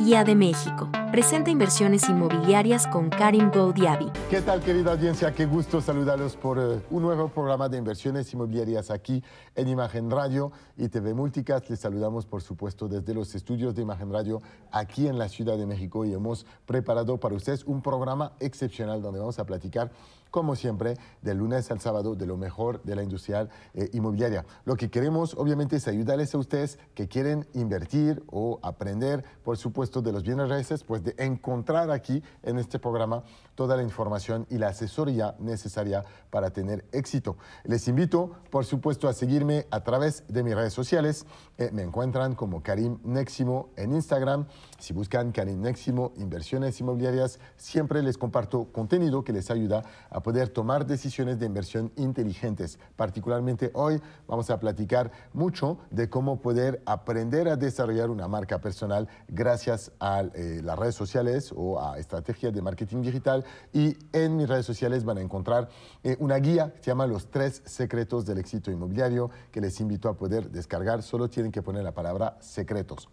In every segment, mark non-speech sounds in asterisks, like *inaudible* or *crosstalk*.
de México. Presenta inversiones inmobiliarias con Karim Goudiabi. ¿Qué tal, querida audiencia? Qué gusto saludarlos por eh, un nuevo programa de inversiones inmobiliarias aquí en Imagen Radio y TV Multicast. Les saludamos, por supuesto, desde los estudios de Imagen Radio aquí en la Ciudad de México y hemos preparado para ustedes un programa excepcional donde vamos a platicar como siempre, de lunes al sábado, de lo mejor de la industrial eh, inmobiliaria. Lo que queremos, obviamente, es ayudarles a ustedes que quieren invertir o aprender, por supuesto, de los bienes raíces, pues de encontrar aquí en este programa toda la información y la asesoría necesaria para tener éxito. Les invito, por supuesto, a seguirme a través de mis redes sociales. Eh, me encuentran como Karim Neximo en Instagram. Si buscan Karim Neximo Inversiones Inmobiliarias, siempre les comparto contenido que les ayuda a poder tomar decisiones de inversión inteligentes. Particularmente hoy vamos a platicar mucho de cómo poder aprender a desarrollar una marca personal gracias a eh, las redes sociales o a estrategias de marketing digital y en mis redes sociales van a encontrar eh, una guía que se llama Los tres secretos del éxito inmobiliario que les invito a poder descargar. Solo tienen que poner la palabra secretos.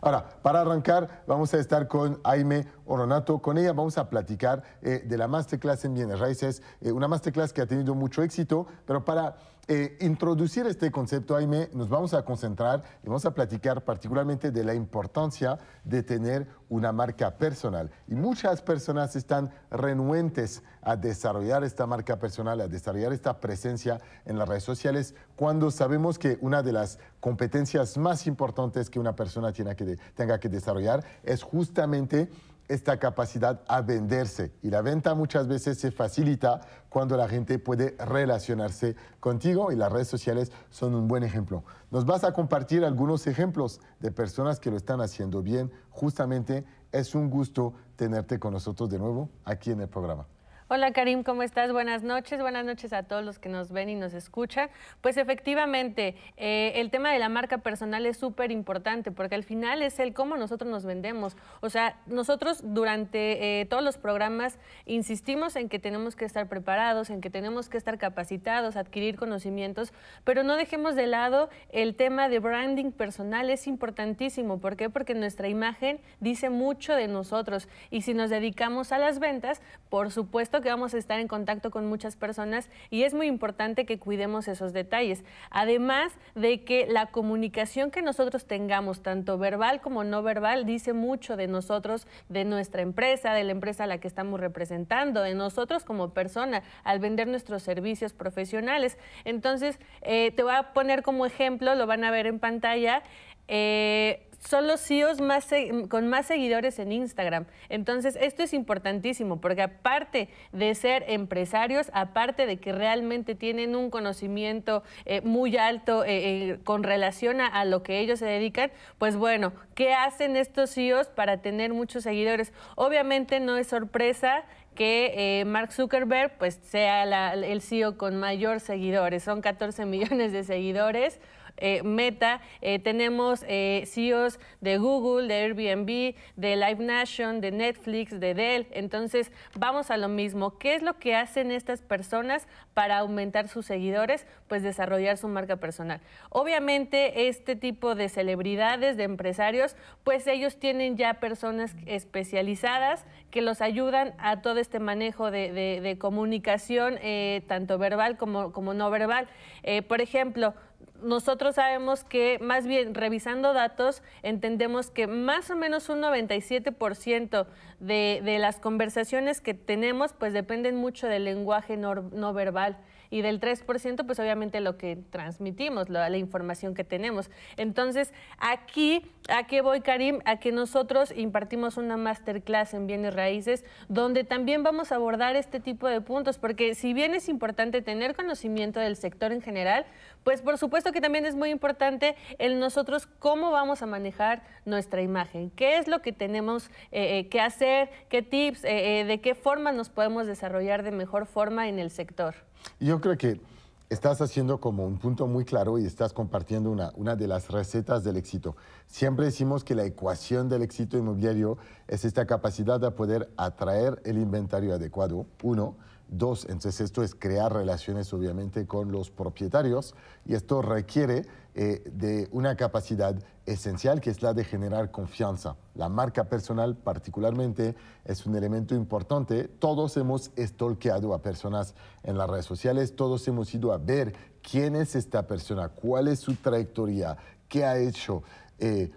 Ahora, para arrancar, vamos a estar con Aime Oronato. Con ella vamos a platicar eh, de la masterclass en bienes raíces, eh, una masterclass que ha tenido mucho éxito, pero para eh, introducir este concepto, Jaime, nos vamos a concentrar y vamos a platicar particularmente de la importancia de tener una marca personal. Y muchas personas están renuentes a desarrollar esta marca personal, a desarrollar esta presencia en las redes sociales, cuando sabemos que una de las competencias más importantes que una persona tiene que, tenga que desarrollar es justamente esta capacidad a venderse. Y la venta muchas veces se facilita cuando la gente puede relacionarse contigo y las redes sociales son un buen ejemplo. Nos vas a compartir algunos ejemplos de personas que lo están haciendo bien. Justamente es un gusto tenerte con nosotros de nuevo aquí en el programa. Hola Karim, ¿cómo estás? Buenas noches, buenas noches a todos los que nos ven y nos escuchan. Pues efectivamente, eh, el tema de la marca personal es súper importante porque al final es el cómo nosotros nos vendemos. O sea, nosotros durante eh, todos los programas insistimos en que tenemos que estar preparados, en que tenemos que estar capacitados, adquirir conocimientos, pero no dejemos de lado el tema de branding personal, es importantísimo. ¿Por qué? Porque nuestra imagen dice mucho de nosotros y si nos dedicamos a las ventas, por supuesto que vamos a estar en contacto con muchas personas y es muy importante que cuidemos esos detalles. Además de que la comunicación que nosotros tengamos, tanto verbal como no verbal, dice mucho de nosotros, de nuestra empresa, de la empresa a la que estamos representando, de nosotros como persona, al vender nuestros servicios profesionales. Entonces, eh, te voy a poner como ejemplo, lo van a ver en pantalla. Eh, son los CEOs más, con más seguidores en Instagram. Entonces, esto es importantísimo porque aparte de ser empresarios, aparte de que realmente tienen un conocimiento eh, muy alto eh, eh, con relación a, lo que ellos se dedican, pues bueno, ¿qué hacen estos CEOs para tener muchos seguidores? Obviamente no es sorpresa que Mark Zuckerberg pues sea el CEO con mayor seguidores, son 14 millones de seguidores eh, Meta, eh, tenemos eh, CEOs de Google, de Airbnb, de Live Nation, de Netflix, de Dell. Entonces, vamos a lo mismo. ¿Qué es lo que hacen estas personas para aumentar sus seguidores? Pues desarrollar su marca personal. Obviamente, este tipo de celebridades, de empresarios, pues ellos tienen ya personas especializadas que los ayudan a todo este manejo de, comunicación, tanto verbal como no verbal. Eh, por ejemplo, nosotros sabemos que, más bien revisando datos, entendemos que más o menos un 97% de, de las conversaciones que tenemos, pues dependen mucho del lenguaje no verbal y del 3% pues obviamente lo que transmitimos, la, información que tenemos. Entonces, aquí, ¿a qué voy Karim? A que nosotros impartimos una masterclass en bienes raíces donde también vamos a abordar este tipo de puntos, porque si bien es importante tener conocimiento del sector en general, pues por supuesto que también es muy importante el nosotros cómo vamos a manejar nuestra imagen, qué es lo que tenemos eh, eh, que hacer, qué tips, eh, de qué forma nos podemos desarrollar de mejor forma en el sector. Yo creo que estás haciendo como un punto muy claro y estás compartiendo una, de las recetas del éxito. Siempre decimos que la ecuación del éxito inmobiliario es esta capacidad de poder atraer el inventario adecuado, uno, Dos, entonces esto es crear relaciones obviamente con los propietarios y esto requiere eh, de una capacidad esencial que es la de generar confianza. La marca personal particularmente es un elemento importante. Todos hemos estolqueado a personas en las redes sociales, todos hemos ido a ver quién es esta persona, cuál es su trayectoria, qué ha hecho. Eh,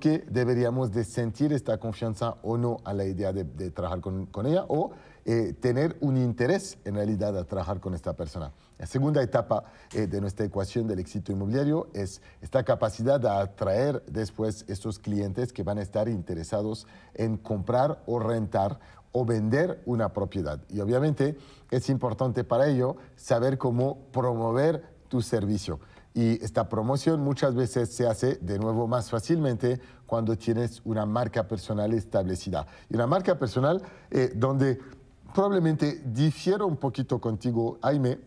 qué deberíamos de sentir esta confianza o no a la idea de, trabajar con, con ella o eh, tener un interés en realidad a trabajar con esta persona. La segunda etapa eh, de nuestra ecuación del éxito inmobiliario es esta capacidad de atraer después estos clientes que van a estar interesados en comprar o rentar o vender una propiedad. Y obviamente es importante para ello saber cómo promover tu servicio. Y esta promoción muchas veces se hace de nuevo más fácilmente cuando tienes una marca personal establecida. Y una marca personal eh, donde probablemente difiero un poquito contigo, Jaime,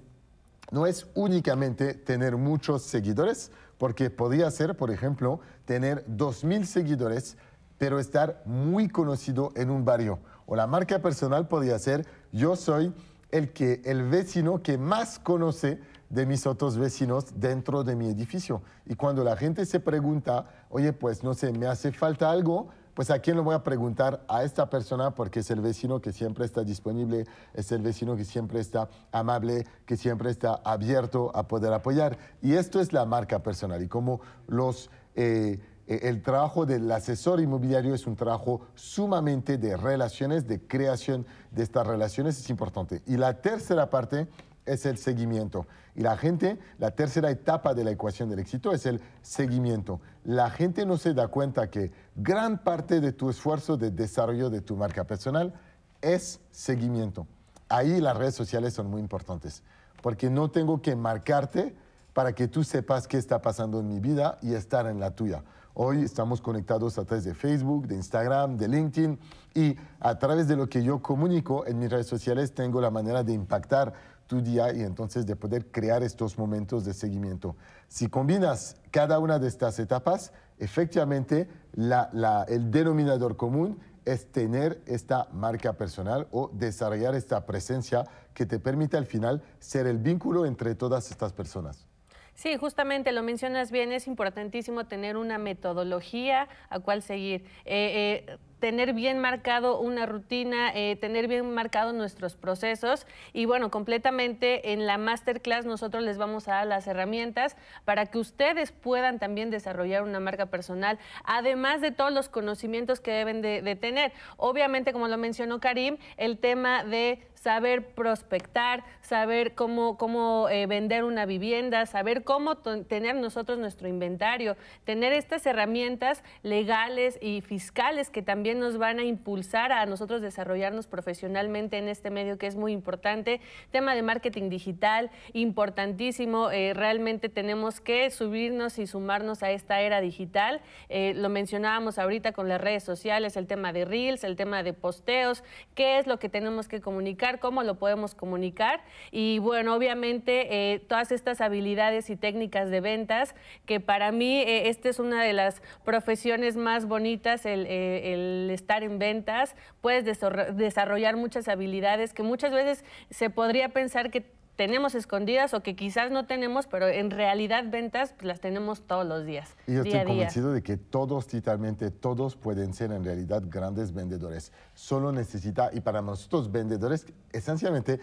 no es únicamente tener muchos seguidores, porque podría ser, por ejemplo, tener 2.000 seguidores, pero estar muy conocido en un barrio. O la marca personal podría ser, yo soy el, que, el vecino que más conoce de mis otros vecinos dentro de mi edificio. Y cuando la gente se pregunta, oye, pues no sé, me hace falta algo, pues a quién le voy a preguntar a esta persona porque es el vecino que siempre está disponible, es el vecino que siempre está amable, que siempre está abierto a poder apoyar. Y esto es la marca personal y como los... Eh, el trabajo del asesor inmobiliario es un trabajo sumamente de relaciones, de creación de estas relaciones, es importante. Y la tercera parte es el seguimiento. Y la gente, la tercera etapa de la ecuación del éxito es el seguimiento. La gente no se da cuenta que gran parte de tu esfuerzo de desarrollo de tu marca personal es seguimiento. Ahí las redes sociales son muy importantes, porque no tengo que marcarte para que tú sepas qué está pasando en mi vida y estar en la tuya. Hoy estamos conectados a través de Facebook, de Instagram, de LinkedIn y a través de lo que yo comunico en mis redes sociales tengo la manera de impactar día y entonces de poder crear estos momentos de seguimiento. Si combinas cada una de estas etapas, efectivamente la, el denominador común es tener esta marca personal o desarrollar esta presencia que te permite al final ser el vínculo entre todas estas personas. Sí, justamente lo mencionas bien, es importantísimo tener una metodología a cual seguir. Eh, eh, tener bien marcado una rutina, eh, tener bien marcados nuestros procesos y bueno, completamente en la masterclass nosotros les vamos a dar las herramientas para que ustedes puedan también desarrollar una marca personal, además de todos los conocimientos que deben de tener. Obviamente, como lo mencionó Karim, el tema de saber prospectar, saber cómo, cómo eh, vender una vivienda, saber cómo tener nosotros nuestro inventario, tener estas herramientas legales y fiscales que también nos van a impulsar a nosotros desarrollarnos profesionalmente en este medio que es muy importante. Tema de marketing digital, importantísimo. Eh, realmente tenemos que subirnos y sumarnos a esta era digital. Eh, lo mencionábamos ahorita con las redes sociales, el tema de reels, el tema de posteos, qué es lo que tenemos que comunicar cómo lo podemos comunicar y bueno, obviamente eh, todas estas habilidades y técnicas de ventas, que para mí eh, esta es una de las profesiones más bonitas, el, eh, el estar en ventas, puedes desarrollar muchas habilidades que muchas veces se podría pensar que tenemos escondidas o que quizás no tenemos, pero en realidad ventas pues, las tenemos todos los días. Y yo estoy convencido de que todos, totalmente todos pueden ser en realidad grandes vendedores. Solo necesita, y para nosotros vendedores, esencialmente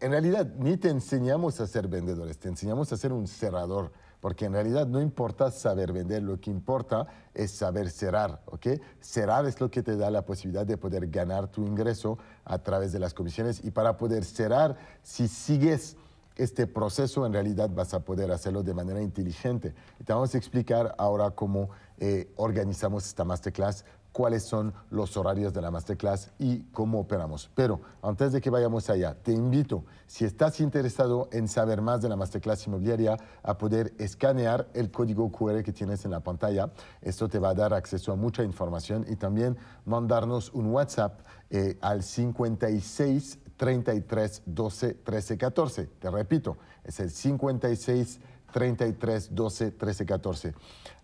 en realidad ni te enseñamos a ser vendedores, te enseñamos a ser un cerrador, porque en realidad no importa saber vender, lo que importa es saber cerrar, ¿ok? Cerrar es lo que te da la posibilidad de poder ganar tu ingreso a través de las comisiones y para poder cerrar, si sigues este proceso, en realidad vas a poder hacerlo de manera inteligente. te vamos a explicar ahora cómo eh, organizamos esta masterclass cuáles son los horarios de la masterclass y cómo operamos. Pero antes de que vayamos allá, te invito, si estás interesado en saber más de la masterclass inmobiliaria, a poder escanear el código QR que tienes en la pantalla. Esto te va a dar acceso a mucha información y también mandarnos un WhatsApp eh, al 56 33 12 13 14. Te repito, es el 56 33, 12, 13, 14.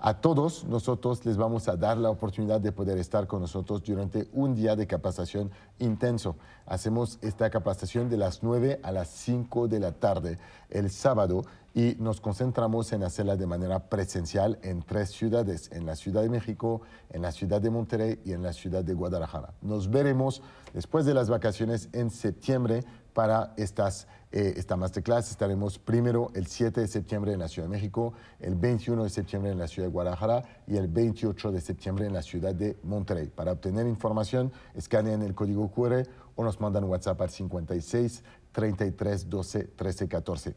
A todos nosotros les vamos a dar la oportunidad de poder estar con nosotros durante un día de capacitación intenso. Hacemos esta capacitación de las 9 a las 5 de la tarde el sábado y nos concentramos en hacerla de manera presencial en tres ciudades, en la Ciudad de México, en la Ciudad de Monterrey y en la Ciudad de Guadalajara. Nos veremos después de las vacaciones en septiembre para estas, eh, esta masterclass. Estaremos primero el 7 de septiembre en la Ciudad de México, el 21 de septiembre en la Ciudad de Guadalajara y el 28 de septiembre en la Ciudad de Monterrey. Para obtener información, escaneen el código QR o nos mandan WhatsApp al 56 33 12 13 14.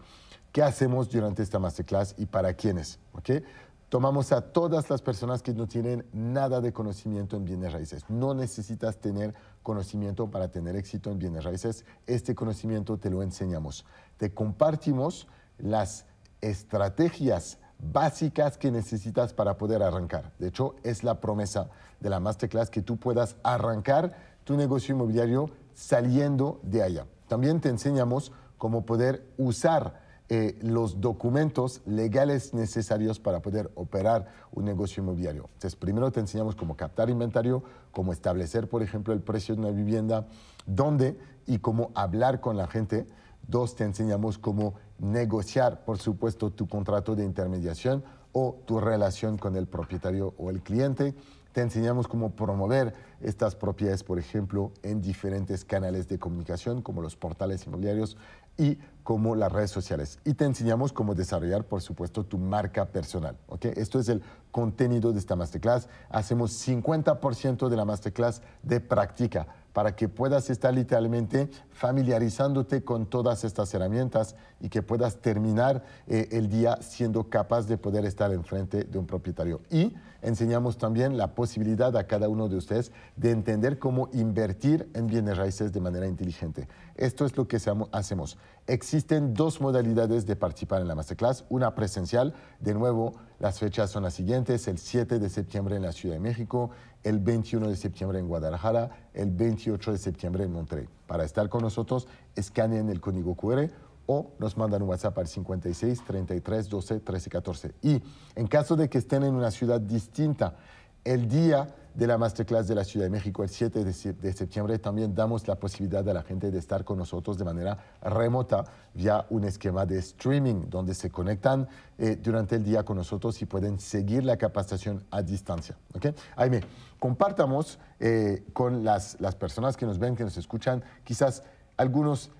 ¿Qué hacemos durante esta masterclass y para quiénes? ¿Okay? Tomamos a todas las personas que no tienen nada de conocimiento en bienes raíces. No necesitas tener conocimiento para tener éxito en bienes raíces. Este conocimiento te lo enseñamos. Te compartimos las estrategias básicas que necesitas para poder arrancar. De hecho, es la promesa de la masterclass que tú puedas arrancar tu negocio inmobiliario saliendo de allá. También te enseñamos cómo poder usar eh, los documentos legales necesarios para poder operar un negocio inmobiliario. Entonces, primero te enseñamos cómo captar inventario, cómo establecer, por ejemplo, el precio de una vivienda, dónde y cómo hablar con la gente. Dos, te enseñamos cómo negociar, por supuesto, tu contrato de intermediación o tu relación con el propietario o el cliente. Te enseñamos cómo promover estas propiedades, por ejemplo, en diferentes canales de comunicación, como los portales inmobiliarios y como las redes sociales. Y te enseñamos cómo desarrollar, por supuesto, tu marca personal. Esto es el contenido de esta masterclass. Hacemos 50% de la masterclass de práctica para que puedas estar literalmente familiarizándote con todas estas herramientas y que puedas terminar eh, el día siendo capaz de poder estar enfrente de un propietario. Y enseñamos también la posibilidad a cada uno de ustedes de entender cómo invertir en bienes raíces de manera inteligente. Esto es lo que hacemos. Existen dos modalidades de participar en la masterclass, una presencial, de nuevo, las fechas son las siguientes, el 7 de septiembre en la Ciudad de México, el 21 de septiembre en Guadalajara, el 28 de septiembre en Monterrey. Para estar con nosotros, escaneen el código QR o nos mandan un WhatsApp al 56 33 12 13 14. Y en caso de que estén en una ciudad distinta, el día de la masterclass de la Ciudad de México el 7 de septiembre. También damos la posibilidad a la gente de estar con nosotros de manera remota vía un esquema de streaming donde se conectan eh, durante el día con nosotros y pueden seguir la capacitación a distancia. ¿okay? Jaime, compartamos eh, con las, las personas que nos ven, que nos escuchan, quizás algunos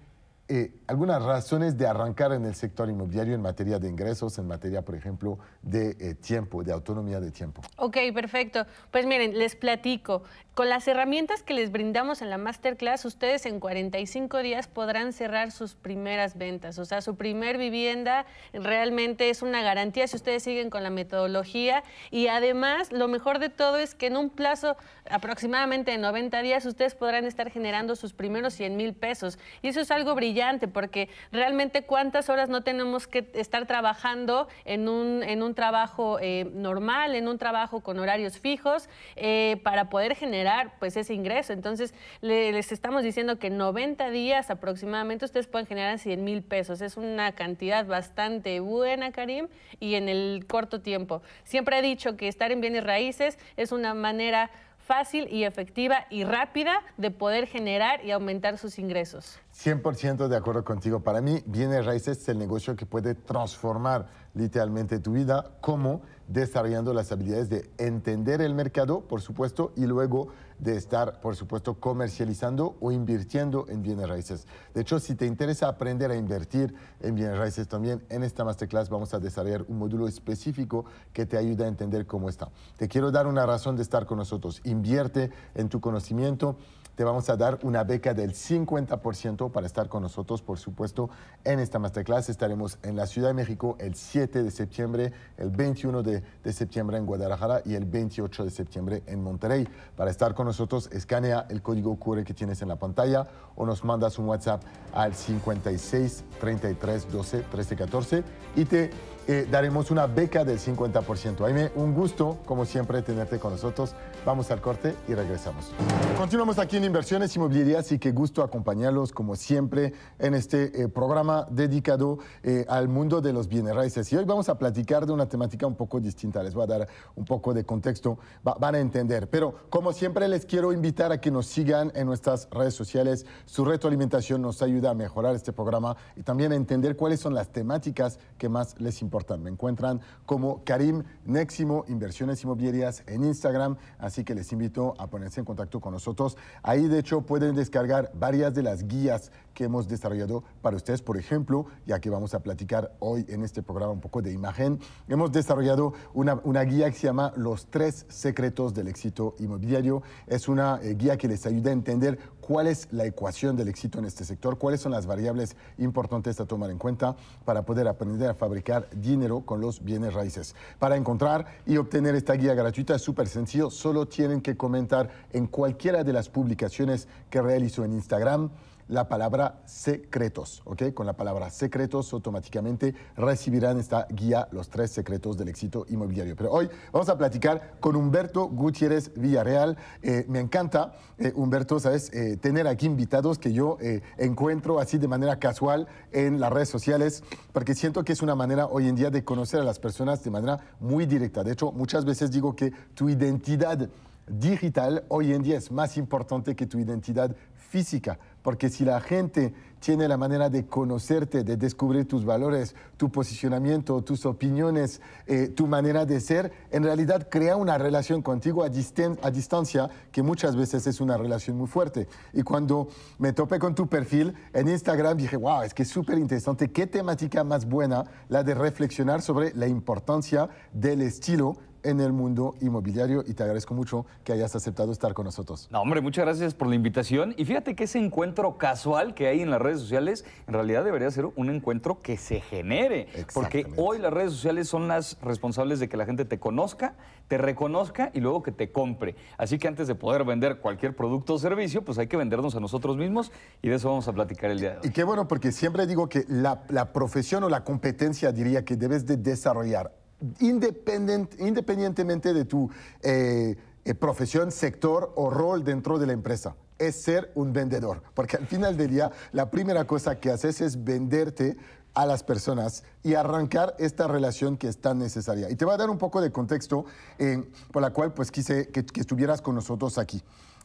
eh, algunas razones de arrancar en el sector inmobiliario en materia de ingresos, en materia, por ejemplo, de eh, tiempo, de autonomía de tiempo. Ok, perfecto. Pues miren, les platico. Con las herramientas que les brindamos en la masterclass, ustedes en 45 días podrán cerrar sus primeras ventas. O sea, su primer vivienda realmente es una garantía si ustedes siguen con la metodología. Y además, lo mejor de todo es que en un plazo aproximadamente de 90 días, ustedes podrán estar generando sus primeros 100 mil pesos. Y eso es algo brillante porque realmente cuántas horas no tenemos que estar trabajando en un, en un trabajo eh, normal, en un trabajo con horarios fijos, eh, para poder generar pues ese ingreso. Entonces, les estamos diciendo que 90 días aproximadamente ustedes pueden generar 100 mil pesos. Es una cantidad bastante buena, Karim, y en el corto tiempo. Siempre he dicho que estar en bienes raíces es una manera fácil y efectiva y rápida de poder generar y aumentar sus ingresos. 100% de acuerdo contigo. Para mí, bienes raíces es el negocio que puede transformar literalmente tu vida, como desarrollando las habilidades de entender el mercado, por supuesto, y luego de estar, por supuesto, comercializando o invirtiendo en bienes raíces. De hecho, si te interesa aprender a invertir en bienes raíces también, en esta masterclass vamos a desarrollar un módulo específico que te ayude a entender cómo está. Te quiero dar una razón de estar con nosotros. Invierte en tu conocimiento te vamos a dar una beca del 50% para estar con nosotros, por supuesto, en esta masterclass. Estaremos en la Ciudad de México el 7 de septiembre, el 21 de, septiembre en Guadalajara y el 28 de septiembre en Monterrey. Para estar con nosotros, escanea el código QR que tienes en la pantalla o nos mandas un WhatsApp al 56 33 12 13 14 y te eh, daremos una beca del 50%. Aime, un gusto, como siempre, tenerte con nosotros. Vamos al corte y regresamos. Continuamos aquí en Inversiones Inmobiliarias y qué gusto acompañarlos como siempre en este eh, programa dedicado eh, al mundo de los bienes raíces. Y hoy vamos a platicar de una temática un poco distinta. Les voy a dar un poco de contexto, van a entender. Pero como siempre les quiero invitar a que nos sigan en nuestras redes sociales. Su retroalimentación nos ayuda a mejorar este programa y también a entender cuáles son las temáticas que más les importan. Me encuentran como Karim Neximo Inversiones Inmobiliarias en Instagram. Así que les invito a ponerse en contacto con nosotros. Ahí, de hecho, pueden descargar varias de las guías que hemos desarrollado para ustedes. Por ejemplo, ya que vamos a platicar hoy en este programa un poco de imagen, hemos desarrollado una, una guía que se llama Los tres secretos del éxito inmobiliario. Es una eh, guía que les ayuda a entender ¿Cuál es la ecuación del éxito en este sector? ¿Cuáles son las variables importantes a tomar en cuenta para poder aprender a fabricar dinero con los bienes raíces? Para encontrar y obtener esta guía gratuita es súper sencillo. Solo tienen que comentar en cualquiera de las publicaciones que realizo en Instagram la palabra secretos, ¿ok? Con la palabra secretos automáticamente recibirán esta guía, los tres secretos del éxito inmobiliario. Pero hoy vamos a platicar con Humberto Gutiérrez Villarreal. Eh, me encanta, eh, Humberto, ¿sabes? Eh, tener aquí invitados que yo encuentro así de manera casual en las redes sociales, porque siento que es una manera hoy en día de conocer a las personas de manera muy directa. De hecho, muchas veces digo que tu identidad digital hoy en día es más importante que tu identidad física porque si la gente tiene la manera de conocerte, de descubrir tus valores, tu posicionamiento, tus opiniones, eh, tu manera de ser, en realidad crea una relación contigo a, a, distancia que muchas veces es una relación muy fuerte. Y cuando me topé con tu perfil en Instagram dije, wow, es que es súper interesante, qué temática más buena la de reflexionar sobre la importancia del estilo en el mundo inmobiliario y te agradezco mucho que hayas aceptado estar con nosotros. No, hombre, muchas gracias por la invitación y fíjate que ese encuentro casual que hay en las redes sociales en realidad debería ser un encuentro que se genere, porque hoy las redes sociales son las responsables de que la gente te conozca, te reconozca y luego que te compre. Así que antes de poder vender cualquier producto o servicio, pues hay que vendernos a nosotros mismos y de eso vamos a platicar el día de hoy. Y qué bueno, porque siempre digo que la, la profesión o la competencia diría que debes de desarrollar independientemente de tu eh, eh, profesión, sector o rol dentro de la empresa es ser un vendedor, porque al final del día la primera cosa que haces es venderte a las personas y arrancar esta relación que es tan necesaria. Y te voy a dar un poco de contexto eh, por la cual pues quise que, estuvieras con nosotros aquí.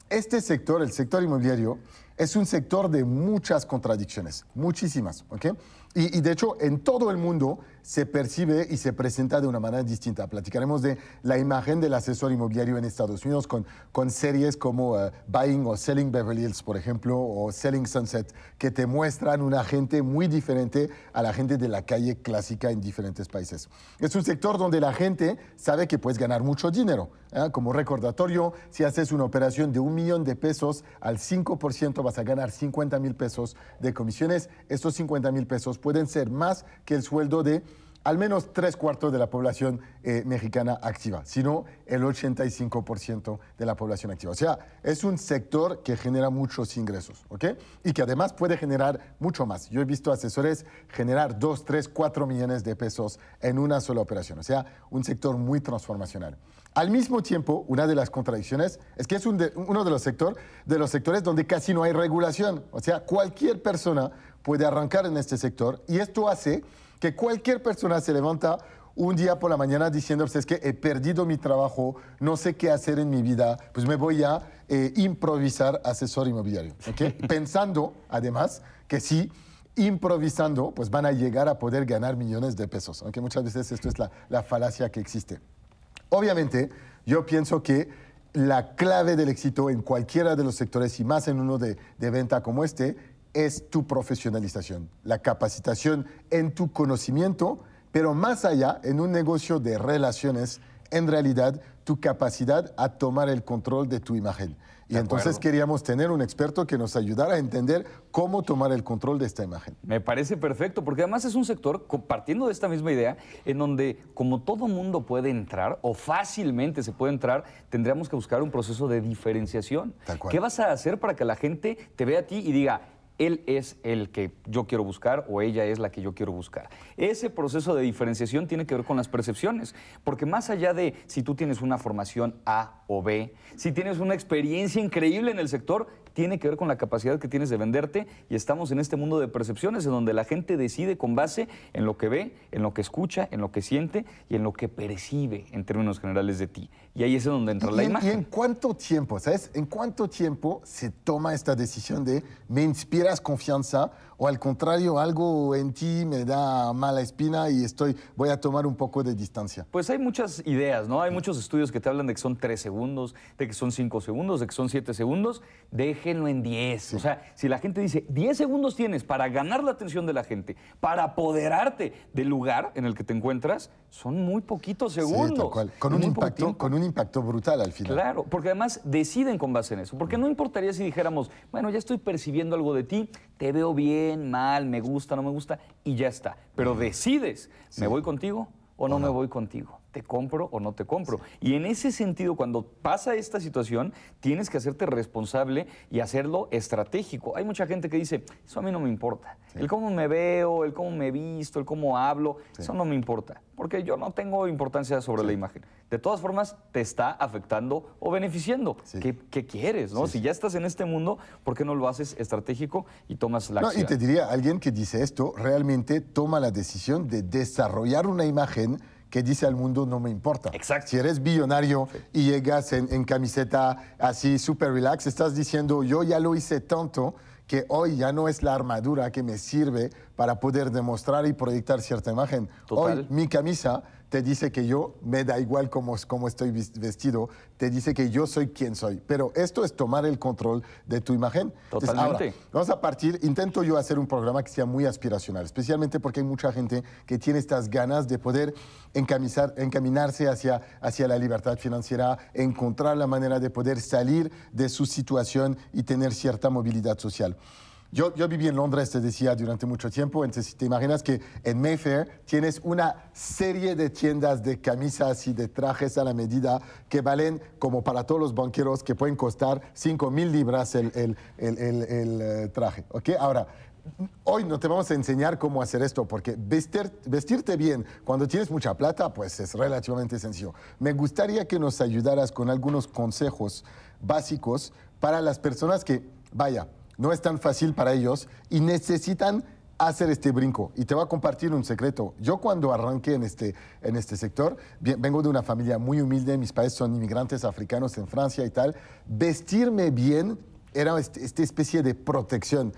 Este sector, el sector inmobiliario, es un sector de muchas contradicciones, muchísimas, y de hecho en todo el mundo se percibe y se presenta de una manera distinta. Platicaremos de la imagen del asesor inmobiliario en Estados Unidos con, con series como eh, Buying o Selling Beverly Hills, por ejemplo, o Selling Sunset, que te muestran una gente muy diferente a la gente de la calle clásica en diferentes países. Es un sector donde la gente sabe que puedes ganar mucho dinero. ¿eh? Como recordatorio, si haces una operación de un millón de pesos, al 5% vas a ganar 50 mil pesos de comisiones. Estos 50 mil pesos pueden ser más que el sueldo de al menos tres cuartos de la población eh, mexicana activa, sino el 85% de la población activa. O sea, es un sector que genera muchos ingresos, ¿ok? Y que además puede generar mucho más. Yo he visto asesores generar 2, 3, 4 millones de pesos en una sola operación. O sea, un sector muy transformacional. Al mismo tiempo, una de las contradicciones es que es uno de los, de los sectores donde casi no hay regulación. O sea, cualquier persona puede arrancar en este sector y esto hace que cualquier persona se levanta un día por la mañana diciendo, es que he perdido mi trabajo, no sé qué hacer en mi vida, pues me voy a eh, improvisar asesor inmobiliario. *laughs* Pensando, además, que sí improvisando, pues van a llegar a poder ganar millones de pesos, aunque muchas veces esto es la, falacia que existe. Obviamente, yo pienso que la clave del éxito en cualquiera de los sectores y más en uno de, de venta como este es tu profesionalización, la capacitación en tu conocimiento, pero más allá, en un negocio de relaciones, en realidad, tu capacidad a tomar el control de tu imagen. Y entonces queríamos tener un experto que nos ayudara a entender cómo tomar el control de esta imagen. Me parece perfecto, porque además es un sector, compartiendo de esta misma idea, en donde como todo mundo puede entrar o fácilmente se puede entrar, tendríamos que buscar un proceso de diferenciación. ¿Qué vas a hacer para que la gente te vea a ti y diga, él es el que yo quiero buscar o ella es la que yo quiero buscar. Ese proceso de diferenciación tiene que ver con las percepciones, porque más allá de si tú tienes una formación A o B, si tienes una experiencia increíble en el sector, tiene que ver con la capacidad que tienes de venderte y estamos en este mundo de percepciones en donde la gente decide con base en lo que ve, en lo que escucha, en lo que siente y en lo que percibe en términos generales de ti. Y ahí es donde entra la imagen. ¿Y en cuánto tiempo, sabes? ¿En cuánto tiempo se toma esta decisión de me inspiras confianza o al contrario algo en ti me da mala espina y estoy voy a tomar un poco de distancia? Pues hay muchas ideas, ¿no? Hay muchos estudios que te hablan de que son tres segundos, de que son cinco segundos, de que son siete segundos no en 10. O sea, si la gente dice, 10 segundos tienes para ganar la atención de la gente, para apoderarte del lugar en el que te encuentras, son muy poquitos segundos. Con, un impacto, brutal al final. Claro, porque además deciden con base en eso. Porque no importaría si dijéramos, bueno, ya estoy percibiendo algo de ti, te veo bien, mal, me gusta, no me gusta, y ya está. Pero decides, ¿me voy contigo o no. me voy contigo? te compro o no te compro. Y en ese sentido, cuando pasa esta situación, tienes que hacerte responsable y hacerlo estratégico. Hay mucha gente que dice, eso a mí no me importa. El cómo me veo, el cómo me he visto, el cómo hablo, eso no me importa, porque yo no tengo importancia sobre la imagen. De todas formas, te está afectando o beneficiando. ¿Qué, quieres? ¿no? Si ya estás en este mundo, ¿por qué no lo haces estratégico y tomas la no, acción? Y te diría, alguien que dice esto realmente toma la decisión de desarrollar una imagen que dice al mundo no me importa. Exacto. Si eres billonario y llegas en, en camiseta así super relax, estás diciendo yo ya lo hice tanto que hoy ya no es la armadura que me sirve para poder demostrar y proyectar cierta imagen. Hoy mi camisa te dice que yo me da igual cómo, cómo estoy vestido, te dice que yo soy quien soy. Pero esto es tomar el control de tu imagen. Totalmente. vamos a partir, intento yo hacer un programa que sea muy aspiracional, especialmente porque hay mucha gente que tiene estas ganas de poder encaminarse hacia, hacia la libertad financiera, encontrar la manera de poder salir de su situación y tener cierta movilidad social. Yo, viví en Londres, te decía, durante mucho tiempo, entonces te imaginas que en Mayfair tienes una serie de tiendas de camisas y de trajes a la medida que valen, como para todos los banqueros, que pueden costar 5 mil libras el, eh, traje. Ahora, hoy no te vamos a enseñar cómo hacer esto, porque vestirte bien cuando tienes mucha plata, pues es relativamente sencillo. Me gustaría que nos ayudaras con algunos consejos básicos para las personas que, vaya, no es tan fácil para ellos y necesitan hacer este brinco. Y te voy a compartir un secreto. Yo cuando arranqué en este, en este sector, vengo de una familia muy humilde, mis padres son inmigrantes africanos en Francia y tal, vestirme bien era este, esta especie de protección.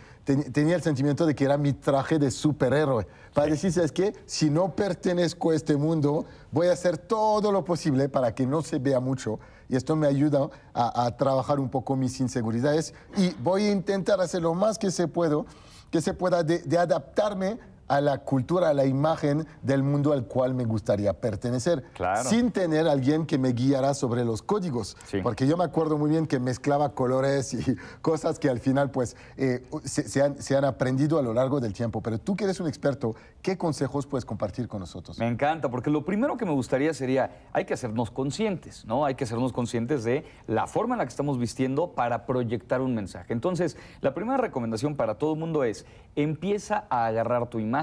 tenía el sentimiento de que era mi traje de superhéroe. Para decir, ¿sabes qué? Si no pertenezco a este mundo, voy a hacer todo lo posible para que no se vea mucho y esto me ayuda a, trabajar un poco mis inseguridades y voy a intentar hacer lo más que se puedo, que se pueda de adaptarme a la cultura, a la imagen del mundo al cual me gustaría pertenecer, sin tener alguien que me guiara sobre los códigos, porque yo me acuerdo muy bien que mezclaba colores y *laughs* cosas que al final pues eh, se, han, se, han, aprendido a lo largo del tiempo, pero tú que eres un experto, ¿qué consejos puedes compartir con nosotros? Me encanta, porque lo primero que me gustaría sería, hay que hacernos conscientes, ¿no? Hay que hacernos conscientes de la forma en la que estamos vistiendo para proyectar un mensaje. Entonces, la primera recomendación para todo el mundo es, empieza a agarrar tu imagen,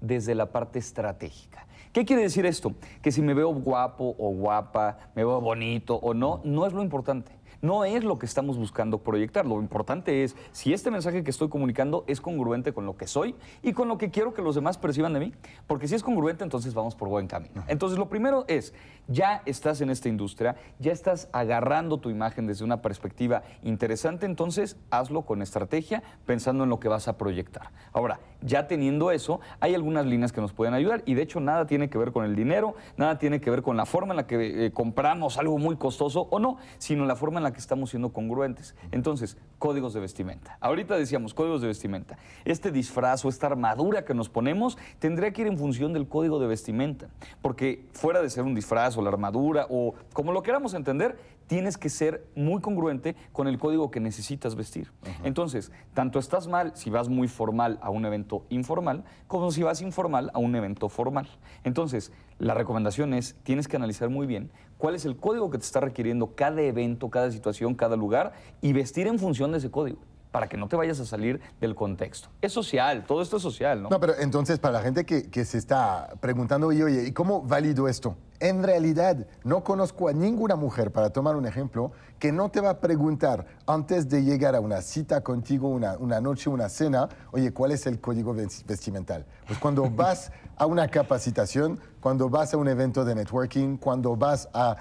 desde la parte estratégica. ¿Qué quiere decir esto? Que si me veo guapo o guapa, me veo bonito o no, no es lo importante. No es lo que estamos buscando proyectar. Lo importante es si este mensaje que estoy comunicando es congruente con lo que soy y con lo que quiero que los demás perciban de mí. Porque si es congruente, entonces vamos por buen camino. Entonces, lo primero es ya estás en esta industria, ya estás agarrando tu imagen desde una perspectiva interesante, entonces hazlo con estrategia, pensando en lo que vas a proyectar. Ahora, ya teniendo eso, hay algunas líneas que nos pueden ayudar y de hecho nada tiene que ver con el dinero, nada tiene que ver con la forma en la que eh, compramos algo muy costoso o no, sino la forma en la que estamos siendo congruentes. Entonces, códigos de vestimenta. Ahorita decíamos códigos de vestimenta. Este disfraz o esta armadura que nos ponemos tendría que ir en función del código de vestimenta, porque fuera de ser un disfraz, la armadura o como lo queramos entender, tienes que ser muy congruente con el código que necesitas vestir. Entonces, tanto estás mal si vas muy formal a un evento informal, como si vas informal a un evento formal. Entonces, la recomendación es, tienes que analizar muy bien cuál es el código que te está requiriendo cada evento, cada situación, cada lugar y vestir en función de ese código para que no te vayas a salir del contexto. Es social, todo esto es social, ¿no? No, pero entonces para la gente que, se está preguntando, oye, oye, ¿y cómo válido esto? En realidad, no conozco a ninguna mujer, para tomar un ejemplo, que no te va a preguntar antes de llegar a una cita contigo, una, noche, una cena, oye, ¿cuál es el código vestimental? Pues cuando *laughs* vas a una capacitación, cuando vas a un evento de networking, cuando vas a,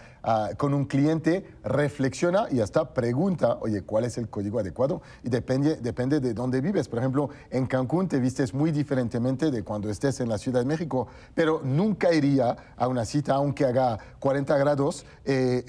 con un cliente, reflexiona y hasta pregunta, oye, ¿cuál es el código adecuado? Y depende, depende de dónde vives. Por ejemplo, en Cancún te vistes muy diferentemente de cuando estés en la Ciudad de México, pero nunca iría a una cita, aunque haga 40 grados, eh,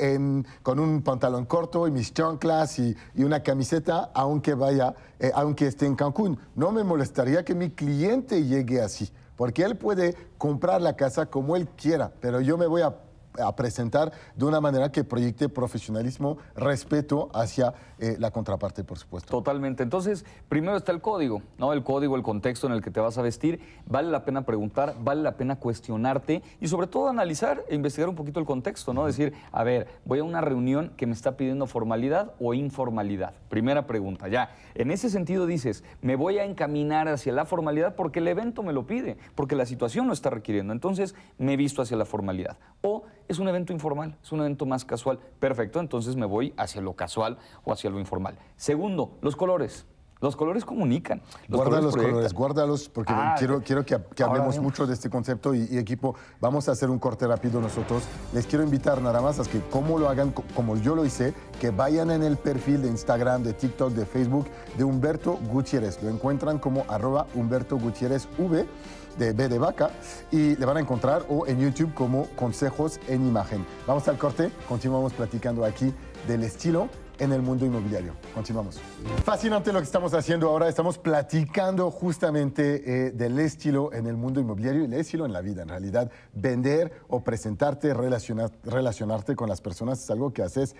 con un pantalón corto y mis chanclas y, una camiseta, aunque vaya, eh, aunque esté en Cancún. No me molestaría que mi cliente llegue así porque él puede comprar la casa como él quiera, pero yo me voy a a presentar de una manera que proyecte profesionalismo, respeto hacia eh, la contraparte, por supuesto. Totalmente. Entonces, primero está el código, ¿no? El código, el contexto en el que te vas a vestir. Vale la pena preguntar, vale la pena cuestionarte y sobre todo analizar e investigar un poquito el contexto, ¿no? Decir, a ver, voy a una reunión que me está pidiendo formalidad o informalidad. Primera pregunta, ya. En ese sentido dices, me voy a encaminar hacia la formalidad porque el evento me lo pide, porque la situación lo está requiriendo. Entonces, me visto hacia la formalidad. O es un evento informal, es un evento más casual. Perfecto, entonces me voy hacia lo casual o hacia lo informal. Segundo, los colores. Los colores comunican. guarda los colores, guárdalos, porque ah, quiero, quiero que, hablemos mucho de este concepto y, y, equipo. Vamos a hacer un corte rápido nosotros. Les quiero invitar nada más a que, como lo hagan, como yo lo hice, que vayan en el perfil de Instagram, de TikTok, de Facebook de Humberto Gutiérrez. Lo encuentran como arroba Humberto Gutiérrez V de B de Vaca y le van a encontrar o en YouTube como Consejos en Imagen. Vamos al corte, continuamos platicando aquí del estilo en el mundo inmobiliario. Continuamos. Fascinante lo que estamos haciendo ahora. Estamos platicando justamente eh, del estilo en el mundo inmobiliario y el estilo en la vida. En realidad, vender o presentarte, relacionarte con las personas es algo que haces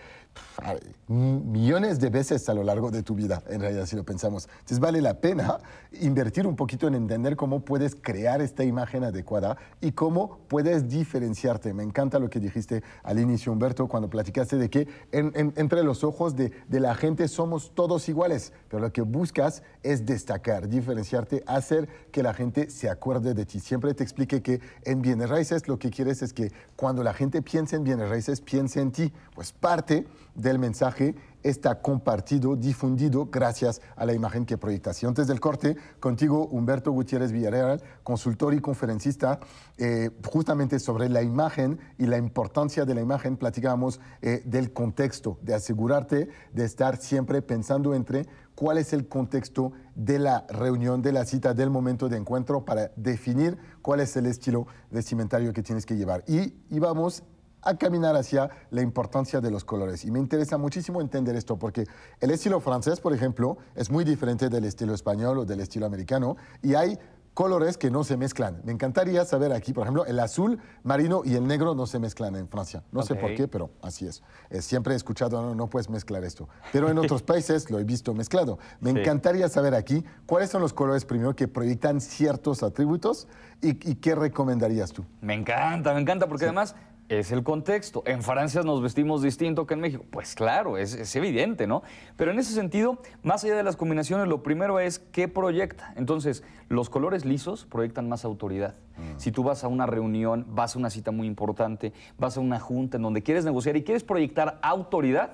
millones de veces a lo largo de tu vida, en realidad, si lo pensamos. Entonces vale la pena invertir un poquito en entender cómo puedes crear esta imagen adecuada y cómo puedes diferenciarte. Me encanta lo que dijiste al inicio, Humberto, cuando platicaste de que entre los ojos de, de la gente somos todos iguales, pero lo que buscas es destacar, diferenciarte, hacer que la gente se acuerde de ti. Siempre te expliqué que en bienes raíces lo que quieres es que cuando la gente piense en bienes raíces, piense en ti. Pues parte del mensaje está compartido, difundido gracias a la imagen que proyectas. Y antes del corte, contigo Humberto Gutiérrez Villarreal, consultor y conferencista, eh, justamente sobre la imagen y la importancia de la imagen, platicamos eh, del contexto, de asegurarte de estar siempre pensando entre cuál es el contexto de la reunión, de la cita, del momento de encuentro para definir cuál es el estilo vestimentario que tienes que llevar. Y íbamos a caminar hacia la importancia de los colores. Y me interesa muchísimo entender esto, porque el estilo francés, por ejemplo, es muy diferente del estilo español o del estilo americano, y hay colores que no se mezclan. Me encantaría saber aquí, por ejemplo, el azul marino y el negro no se mezclan en Francia. No sé por qué, pero así es. Eh, siempre he escuchado, no, no puedes mezclar esto. Pero en otros *laughs* países lo he visto mezclado. Me encantaría saber aquí cuáles son los colores primero que proyectan ciertos atributos y, qué recomendarías tú. Me encanta, me encanta, porque además es el contexto. En Francia nos vestimos distinto que en México. Pues claro, es, evidente, ¿no? Pero en ese sentido, más allá de las combinaciones, lo primero es qué proyecta. Entonces, los colores lisos proyectan más autoridad. Mm. Si tú vas a una reunión, vas a una cita muy importante, vas a una junta en donde quieres negociar y quieres proyectar autoridad,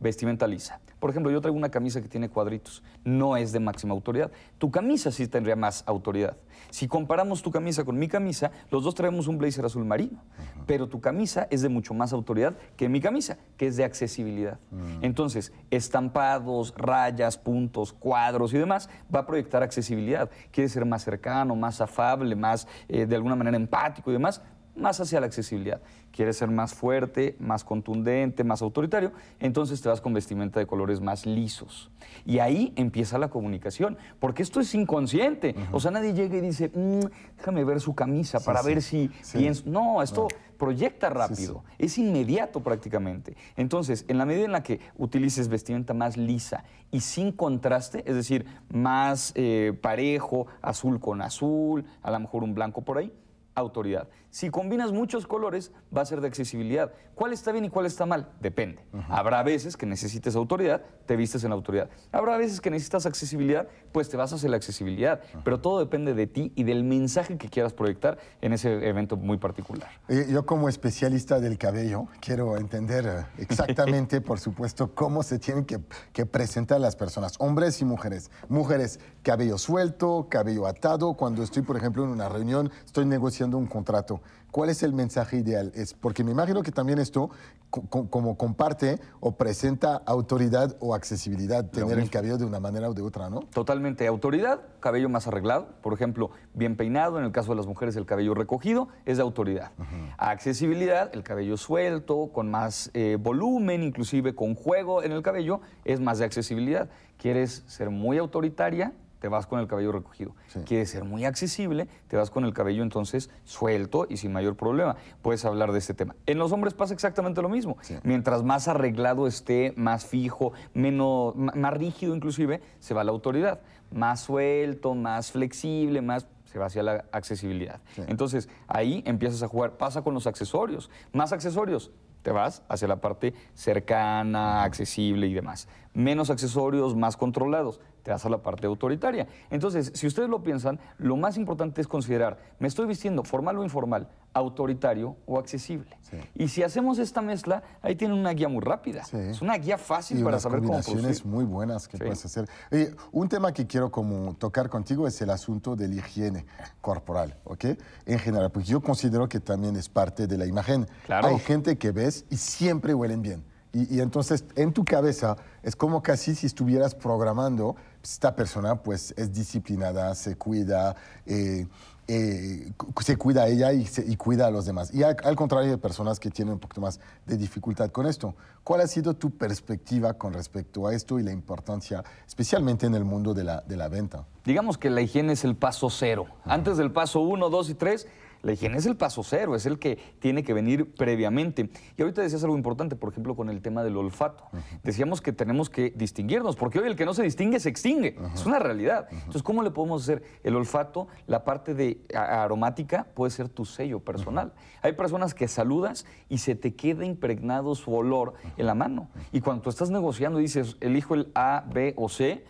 vestimenta lisa. Por ejemplo, yo traigo una camisa que tiene cuadritos, no es de máxima autoridad. Tu camisa sí tendría más autoridad. Si comparamos tu camisa con mi camisa, los dos traemos un blazer azul marino, pero tu camisa es de mucho más autoridad que mi camisa, que es de accesibilidad. Mm. Entonces, estampados, rayas, puntos, cuadros y demás, va a proyectar accesibilidad. Quiere ser más cercano, más afable, más eh, de alguna manera empático y demás, más hacia la accesibilidad. Quieres ser más fuerte, más contundente, más autoritario, entonces te vas con vestimenta de colores más lisos. Y ahí empieza la comunicación, porque esto es inconsciente. O sea, nadie llega y dice, mm, déjame ver su camisa para ver si pienso. No, esto proyecta rápido, es inmediato prácticamente. Entonces, en la medida en la que utilices vestimenta más lisa y sin contraste, es decir, más eh, parejo, azul con azul, a lo mejor un blanco por ahí, autoridad. Si combinas muchos colores, va a ser de accesibilidad. ¿Cuál está bien y cuál está mal? Depende. Habrá veces que necesites autoridad, te vistes en autoridad. Habrá veces que necesitas accesibilidad, pues te vas a hacer la accesibilidad. Pero todo depende de ti y del mensaje que quieras proyectar en ese evento muy particular. Yo como especialista del cabello, quiero entender eh, *laughs* exactamente, por supuesto, cómo se tienen que, que presentar las personas, hombres y mujeres. Mujeres, cabello suelto, cabello atado. Cuando estoy, por ejemplo, en una reunión, estoy negociando un contrato. ¿Cuál es el mensaje ideal? Es porque me imagino que también esto, como comparte o presenta autoridad o accesibilidad, tener el cabello de una manera o de otra, ¿no? Totalmente. Autoridad, cabello más arreglado, por ejemplo, bien peinado, en el caso de las mujeres el cabello recogido, es de autoridad. Accesibilidad, el cabello suelto, con más eh, volumen, inclusive con juego en el cabello, es más de accesibilidad. ¿Quieres ser muy autoritaria? te vas con el cabello recogido. quiere Quieres ser muy accesible, te vas con el cabello entonces suelto y sin mayor problema. Puedes hablar de este tema. En los hombres pasa exactamente lo mismo. Mientras más arreglado esté, más fijo, menos, más rígido inclusive, se va la autoridad. Más suelto, más flexible, más se va hacia la accesibilidad. Entonces, ahí empiezas a jugar. Pasa con los accesorios. Más accesorios, te vas hacia la parte cercana, accesible y demás menos accesorios, más controlados. Te vas a la parte autoritaria. Entonces, si ustedes lo piensan, lo más importante es considerar, ¿me estoy vistiendo formal o informal, autoritario o accesible? Y si hacemos esta mezcla, ahí tienen una guía muy rápida. Es una guía fácil para saber cómo combinaciones muy buenas que puedes hacer. un tema que quiero como tocar contigo es el asunto de la higiene corporal, ¿ok? En general, porque yo considero que también es parte de la imagen. Claro. Hay gente que ves y siempre huelen bien. Y, entonces en tu cabeza es como casi si estuvieras programando, pues, esta persona pues es disciplinada, se cuida, eh, eh, se cuida a ella y, se, cuida a los demás. Y al, contrario de personas que tienen un poquito más de dificultad con esto. ¿Cuál ha sido tu perspectiva con respecto a esto y la importancia, especialmente en el mundo de la, de la venta? Digamos que la higiene es el paso cero. Antes del paso uno, dos y tres la higiene es el paso cero, es el que tiene que venir previamente. Y ahorita decías algo importante, por ejemplo, con el tema del olfato. Decíamos que tenemos que distinguirnos, porque hoy el que no se distingue se extingue. Es una realidad. Entonces, ¿cómo le podemos hacer? El olfato, la parte de aromática, puede ser tu sello personal. Hay personas que saludas y se te queda impregnado su olor en la mano. Y cuando tú estás negociando y dices, elijo el A, B o C,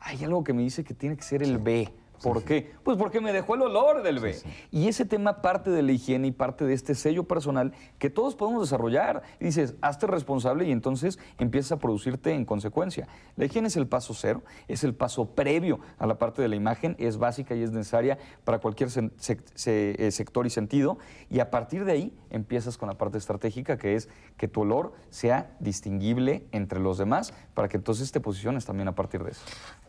hay algo que me dice que tiene que ser el B ¿Por qué? Pues porque me dejó el olor del B. y ese tema parte de la higiene y parte de este sello personal que todos podemos desarrollar. dices, hazte responsable y entonces empiezas a producirte en consecuencia. La higiene es el paso cero, es el paso previo a la parte de la imagen, es básica y es necesaria para cualquier eh, sector y sentido. Y a partir de ahí empiezas con la parte estratégica que es que tu olor sea distinguible entre los demás para que entonces te posiciones también a partir de eso.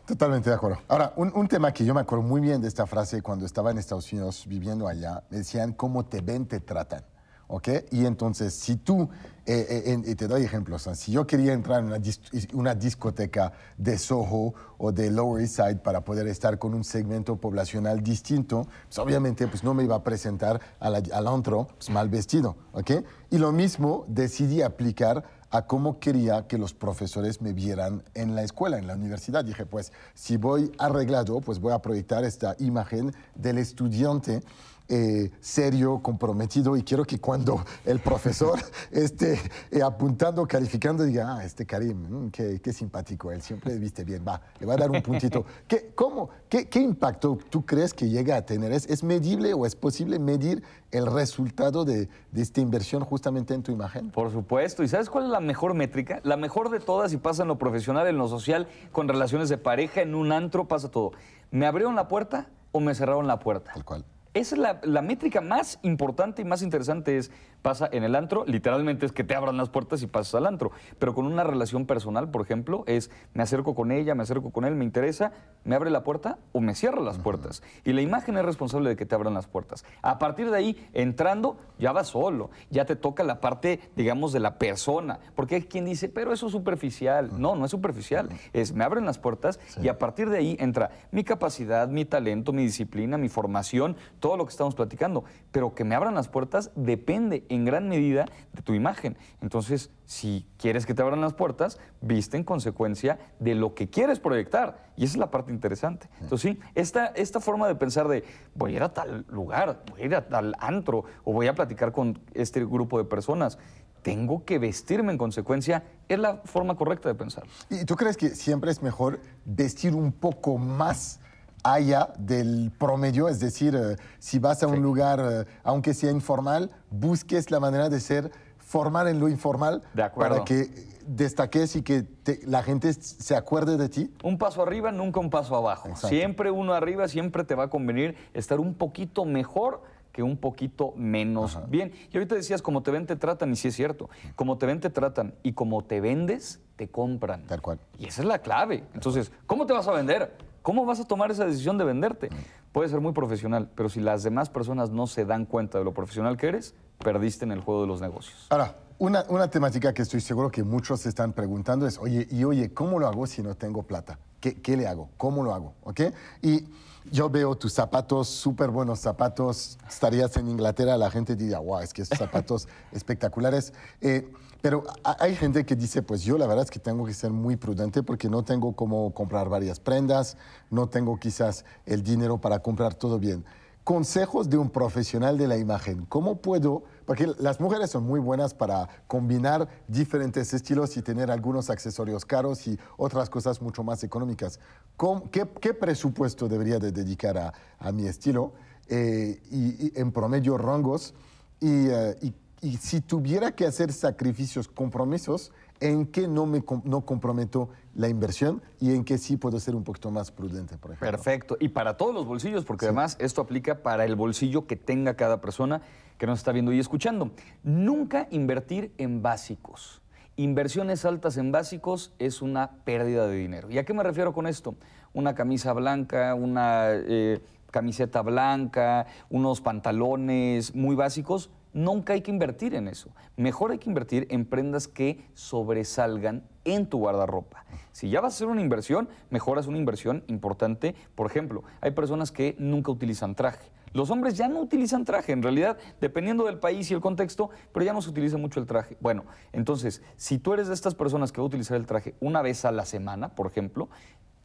Totalmente de acuerdo. Ahora, un tema que yo me acuerdo muy bien de esta frase cuando estaba en Estados Unidos viviendo allá. Me decían, cómo te ven, te tratan. ¿Ok? Y entonces, si tú, eh, eh te doy ejemplos, si yo quería entrar en una, discoteca de Soho o de Lower East Side para poder estar con un segmento poblacional distinto, pues obviamente pues no me iba a presentar al antro pues, mal vestido, Y lo mismo decidí aplicar a cómo quería que los profesores me vieran en la escuela, en la universidad. Dije, pues si voy arreglado, pues voy a proyectar esta imagen del estudiante eh, serio, comprometido, y quiero que cuando el profesor *laughs* esté eh, apuntando, calificando, diga, ah, este Karim, mm, qué, qué, simpático, él siempre viste bien, va, le va a dar un puntito. *laughs* ¿Qué, qué, impacto tú crees que llega a tener? ¿Es, ¿Es, medible o es posible medir el resultado de, de esta inversión justamente en tu imagen? Por supuesto, ¿y sabes cuál es la mejor métrica? La mejor de todas, y pasa en lo profesional, en lo social, con relaciones de pareja, en un antro, pasa todo. ¿Me abrieron la puerta o me cerraron la puerta? Tal cual. Esa es la, la métrica más importante y más interesante, es pasa en el antro, literalmente es que te abran las puertas y pasas al antro. Pero con una relación personal, por ejemplo, es me acerco con ella, me acerco con él, me interesa, me abre la puerta o me cierra las puertas. Y la imagen es responsable de que te abran las puertas. A partir de ahí, entrando, ya vas solo, ya te toca la parte, digamos, de la persona. Porque hay quien dice, pero eso es superficial. No, no es superficial. Es me abren las puertas y a partir de ahí entra mi capacidad, mi talento, mi disciplina, mi formación, todo lo que estamos platicando. Pero que me abran las puertas depende en gran medida de tu imagen. Entonces, si quieres que te abran las puertas, viste en consecuencia de lo que quieres proyectar. Y esa es la parte interesante. Entonces, sí, esta, esta forma de pensar de voy a ir a tal lugar, voy a ir a tal antro o voy a platicar con este grupo de personas, tengo que vestirme en consecuencia, es la forma correcta de pensar. ¿Y tú crees que siempre es mejor vestir un poco más? haya del promedio, es decir, eh, si vas a un lugar, eh, aunque sea informal, busques la manera de ser formal en lo informal de para que destaques y que la gente se acuerde de ti. Un paso arriba, nunca un paso abajo. Siempre uno arriba, siempre te va a convenir estar un poquito mejor que un poquito menos bien. Y ahorita decías, como te ven, te tratan, y sí es cierto, como te ven, te tratan, y como te vendes, te compran. Tal cual. Y esa es la clave. Entonces, ¿cómo te vas a vender? ¿Cómo vas a tomar esa decisión de venderte? Mm. Puede ser muy profesional, pero si las demás personas no se dan cuenta de lo profesional que eres, perdiste en el juego de los negocios. Ahora, una, temática que estoy seguro que muchos se están preguntando es, oye, y oye, ¿cómo lo hago si no tengo plata? ¿Qué, le hago? ¿Cómo lo hago? ¿Ok? Y yo veo tus zapatos, súper buenos zapatos. Estarías en Inglaterra, la gente diría, wow, es que esos zapatos *laughs* espectaculares. Eh, pero hay gente que dice, pues yo la verdad es que tengo que ser muy prudente porque no tengo cómo comprar varias prendas, no tengo quizás el dinero para comprar todo bien. Consejos de un profesional de la imagen. ¿Cómo puedo? Porque las mujeres son muy buenas para combinar diferentes estilos y tener algunos accesorios caros y otras cosas mucho más económicas. ¿Qué, qué presupuesto debería de dedicar a, mi estilo? Eh, y, en promedio rangos. y, eh, y y si tuviera que hacer sacrificios, compromisos, en qué no me comprometo la inversión y en qué sí puedo ser un poquito más prudente, por ejemplo. Perfecto. Y para todos los bolsillos, porque además esto aplica para el bolsillo que tenga cada persona que nos está viendo y escuchando. Nunca invertir en básicos. Inversiones altas en básicos es una pérdida de dinero. ¿Y a qué me refiero con esto? Una camisa blanca, una eh, camiseta blanca, unos pantalones muy básicos nunca hay que invertir en eso. Mejor hay que invertir en prendas que sobresalgan en tu guardarropa. Si ya vas a hacer una inversión, mejor haz una inversión importante. Por ejemplo, hay personas que nunca utilizan traje. Los hombres ya no utilizan traje, en realidad, dependiendo del país y el contexto, pero ya no se utiliza mucho el traje. Bueno, entonces, si tú eres de estas personas que va a utilizar el traje una vez a la semana, por ejemplo,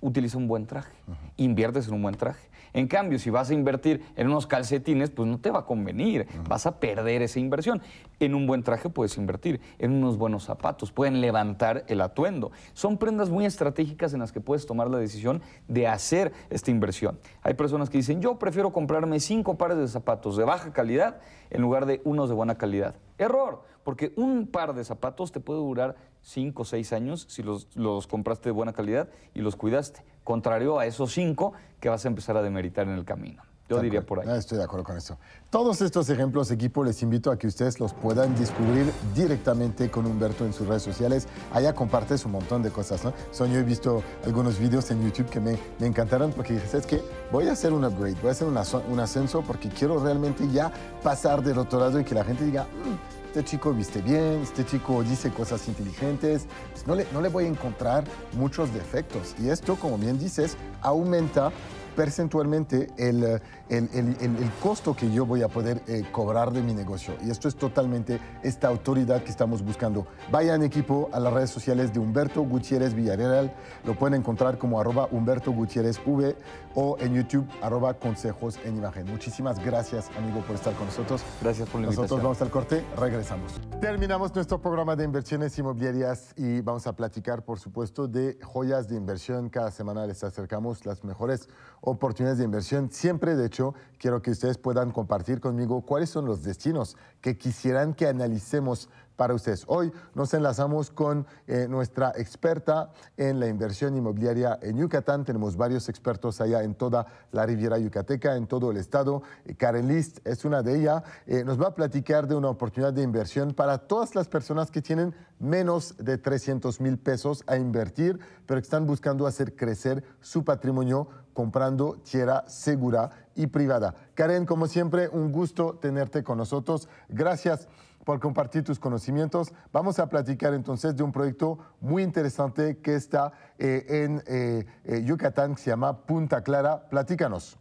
utiliza un buen traje, inviertes en un buen traje. En cambio, si vas a invertir en unos calcetines, pues no te va a convenir, vas a perder esa inversión. En un buen traje puedes invertir, en unos buenos zapatos, pueden levantar el atuendo. Son prendas muy estratégicas en las que puedes tomar la decisión de hacer esta inversión. Hay personas que dicen, yo prefiero comprarme cinco pares de zapatos de baja calidad en lugar de unos de buena calidad. Error, porque un par de zapatos te puede durar cinco o seis años si los, compraste de buena calidad y los cuidaste. Contrario a esos cinco que vas a empezar a demeritar en el camino. Yo diría por ahí. Ah, estoy de acuerdo con eso. Todos estos ejemplos, equipo, les invito a que ustedes los puedan descubrir directamente con Humberto en sus redes sociales. Allá compartes un montón de cosas, ¿no? yo he visto algunos videos en YouTube que me, encantaron porque dije, es que voy a hacer un upgrade, voy a hacer un, ascenso porque quiero realmente ya pasar del otro lado y que la gente diga, mm, este chico viste bien, este chico dice cosas inteligentes, pues no, le, no le voy a encontrar muchos defectos. Y esto, como bien dices, aumenta percentualmente el, el, costo que yo voy a poder eh, cobrar de mi negocio. Y esto es totalmente esta autoridad que estamos buscando. Vayan equipo a las redes sociales de Humberto Gutiérrez Villarreal. Lo pueden encontrar como arroba Humberto Gutiérrez V o en YouTube, arroba consejos en imagen. Muchísimas gracias, amigo, por estar con nosotros. Gracias por la Nosotros vamos al corte, regresamos. Terminamos nuestro programa de inversiones inmobiliarias y vamos a platicar, por supuesto, de joyas de inversión. Cada semana les acercamos las mejores oportunidades de inversión. Siempre, de hecho, quiero que ustedes puedan compartir conmigo cuáles son los destinos que quisieran que analicemos para ustedes. Hoy nos enlazamos con eh, nuestra experta en la inversión inmobiliaria en Yucatán. Tenemos varios expertos allá en toda la Riviera Yucateca, en todo el estado. Eh, Karen List es una de ellas. Eh, nos va a platicar de una oportunidad de inversión para todas las personas que tienen menos de 300 mil pesos a invertir, pero que están buscando hacer crecer su patrimonio comprando tierra segura y privada. Karen, como siempre, un gusto tenerte con nosotros. Gracias por compartir tus conocimientos. Vamos a platicar entonces de un proyecto muy interesante que está eh, en eh, eh, Yucatán, que se llama Punta Clara. Platícanos.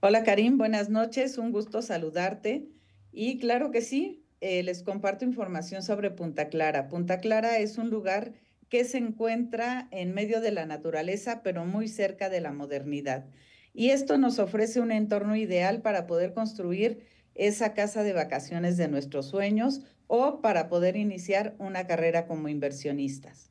Hola Karim, buenas noches, un gusto saludarte. Y claro que sí, les comparto información sobre Punta Clara. Punta Clara es un lugar que se encuentra en medio de la naturaleza, pero muy cerca de la modernidad. Y esto nos ofrece un entorno ideal para poder construir esa casa de vacaciones de nuestros sueños o para poder iniciar una carrera como inversionistas.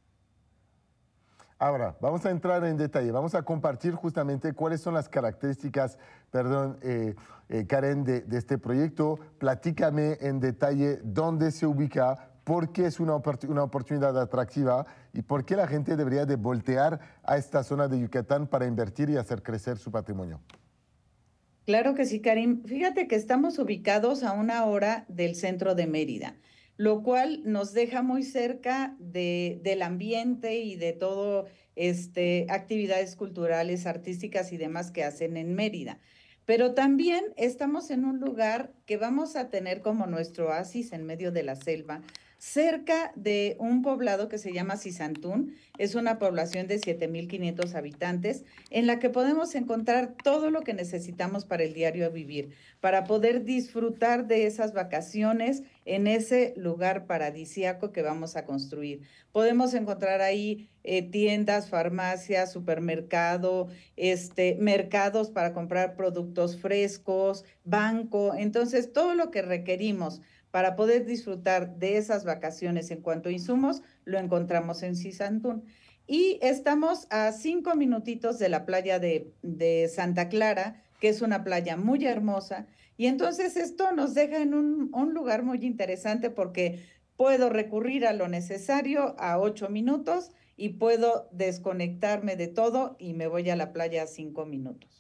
Ahora, vamos a entrar en detalle, vamos a compartir justamente cuáles son las características, perdón, eh, eh, Karen, de, este proyecto. Platícame en detalle dónde se ubica, por qué es una, una oportunidad atractiva y por qué la gente debería de voltear a esta zona de Yucatán para invertir y hacer crecer su patrimonio. Claro que sí, Karim. Fíjate que estamos ubicados a una hora del centro de Mérida, lo cual nos deja muy cerca del ambiente y de todo este actividades culturales, artísticas y demás que hacen en Mérida. Pero también estamos en un lugar que vamos a tener como nuestro oasis en medio de la selva, cerca de un poblado que se llama Cisantún. Es una población de 7.500 habitantes en la que podemos encontrar todo lo que necesitamos para el diario vivir, para poder disfrutar de esas vacaciones en ese lugar paradisiaco que vamos a construir. Podemos encontrar ahí eh, tiendas, farmacias, supermercado, este, mercados para comprar productos frescos, banco, entonces todo lo que requerimos para poder disfrutar de esas vacaciones en cuanto a insumos, lo encontramos en Cisantún. Y estamos a cinco minutitos de la playa de, Santa Clara, que es una playa muy hermosa. Y entonces esto nos deja en un, lugar muy interesante porque puedo recurrir a lo necesario a ocho minutos y puedo desconectarme de todo y me voy a la playa a cinco minutos.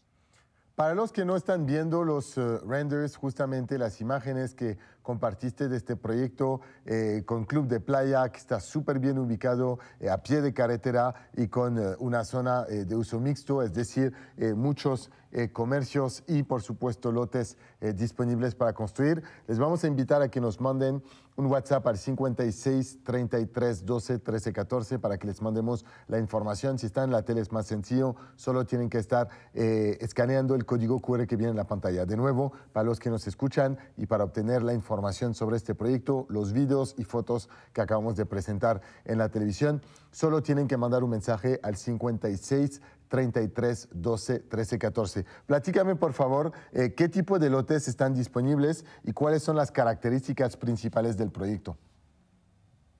Para los que no están viendo los eh, renders, justamente las imágenes que compartiste de este proyecto eh, con Club de Playa, que está súper bien ubicado eh, a pie de carretera y con eh, una zona de uso mixto, es decir, muchos comercios y, por supuesto, lotes disponibles para construir. Les vamos a invitar a que nos manden un WhatsApp al 56 33 12 13 14 para que les mandemos la información. Si están en la tele es más sencillo, solo tienen que estar escaneando el código QR que viene en la pantalla. De nuevo, para los que nos escuchan y para obtener la información, información sobre este proyecto, los videos y fotos que acabamos de presentar en la televisión, solo tienen que mandar un mensaje al 56 33 12 13 14. Platícame, por favor, eh, qué tipo de lotes están disponibles y cuáles son las características principales del proyecto.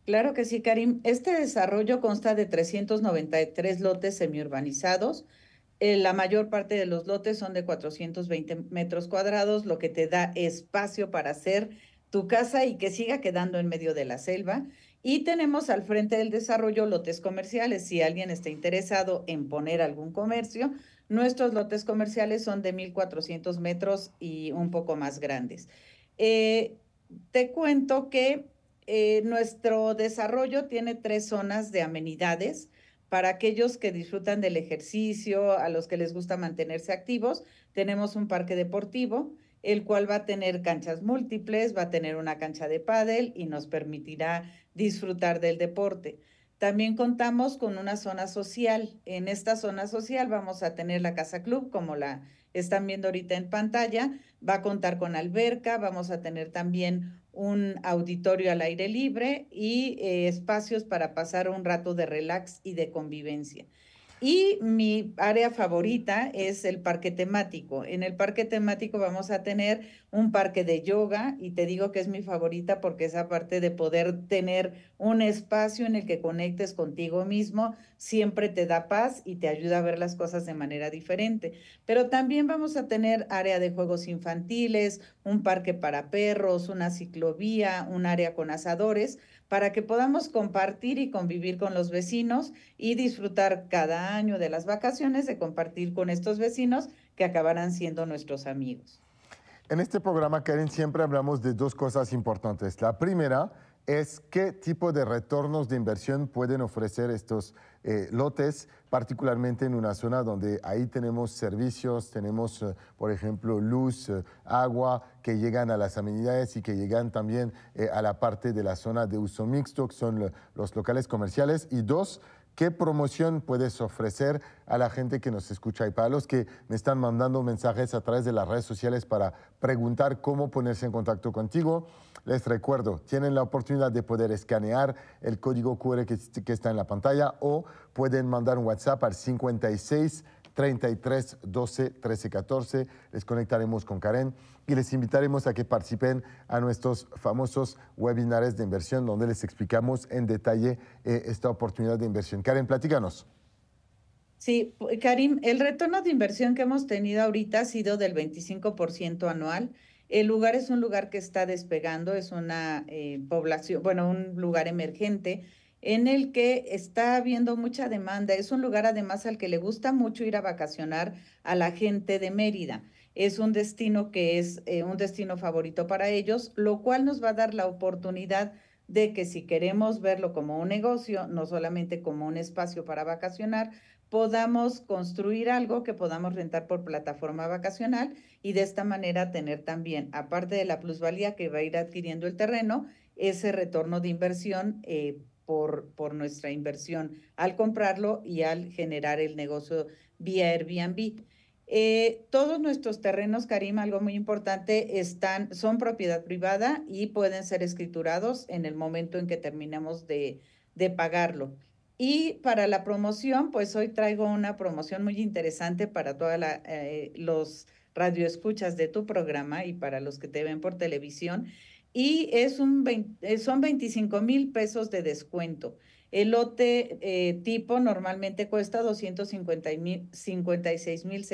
Claro que sí, Karim. Este desarrollo consta de 393 lotes semiurbanizados, eh, la mayor parte de los lotes son de 420 metros cuadrados, lo que te da espacio para hacer tu casa y que siga quedando en medio de la selva. Y tenemos al frente del desarrollo lotes comerciales. Si alguien está interesado en poner algún comercio, nuestros lotes comerciales son de 1.400 metros y un poco más grandes. Eh, te cuento que eh, nuestro desarrollo tiene tres zonas de amenidades para aquellos que disfrutan del ejercicio, a los que les gusta mantenerse activos, tenemos un parque deportivo, el cual va a tener canchas múltiples, va a tener una cancha de pádel y nos permitirá disfrutar del deporte. También contamos con una zona social. En esta zona social vamos a tener la casa club, como la están viendo ahorita en pantalla. Va a contar con alberca, vamos a tener también un auditorio al aire libre y eh, espacios para pasar un rato de relax y de convivencia. Y mi área favorita es el parque temático. En el parque temático vamos a tener un parque de yoga y te digo que es mi favorita porque esa parte de poder tener un espacio en el que conectes contigo mismo siempre te da paz y te ayuda a ver las cosas de manera diferente. Pero también vamos a tener área de juegos infantiles, un parque para perros, una ciclovía, un área con asadores para que podamos compartir y convivir con los vecinos y disfrutar cada año de las vacaciones de compartir con estos vecinos que acabarán siendo nuestros amigos. En este programa, Karen, siempre hablamos de dos cosas importantes. La primera es qué tipo de retornos de inversión pueden ofrecer estos eh, lotes, particularmente en una zona donde ahí tenemos servicios, tenemos, eh, por ejemplo, luz, eh, agua, que llegan a las amenidades y que llegan también a la parte de la zona de uso mixto, que son los locales comerciales. Y dos, ¿Qué promoción puedes ofrecer a la gente que nos escucha y para los que me están mandando mensajes a través de las redes sociales para preguntar cómo ponerse en contacto contigo? Les recuerdo, tienen la oportunidad de poder escanear el código QR que, está en la pantalla o pueden mandar un WhatsApp al 56 33 12 13 14. Les conectaremos con Karen y les invitaremos a que participen a nuestros famosos webinares de inversión donde les explicamos en detalle eh, esta oportunidad de inversión. Karen, platícanos. Sí, Karim, el retorno de inversión que hemos tenido ahorita ha sido del 25% anual. El lugar es un lugar que está despegando, es una eh, población, bueno, un lugar emergente en el que está habiendo mucha demanda. Es un lugar además al que le gusta mucho ir a vacacionar a la gente de Mérida. Es un destino que es eh, un destino favorito para ellos, lo cual nos va a dar la oportunidad de que si queremos verlo como un negocio, no solamente como un espacio para vacacionar, podamos construir algo que podamos rentar por plataforma vacacional y de esta manera tener también, aparte de la plusvalía que va a ir adquiriendo el terreno, ese retorno de inversión eh, por, por nuestra inversión al comprarlo y al generar el negocio vía Airbnb. Eh, todos nuestros terrenos, Karim, algo muy importante, están, son propiedad privada y pueden ser escriturados en el momento en que terminemos de, de pagarlo. Y para la promoción, pues hoy traigo una promoción muy interesante para todos eh, los radioescuchas de tu programa y para los que te ven por televisión. Y es un eh, son 25 mil pesos de descuento. El lote eh, tipo normalmente cuesta $256,620 mil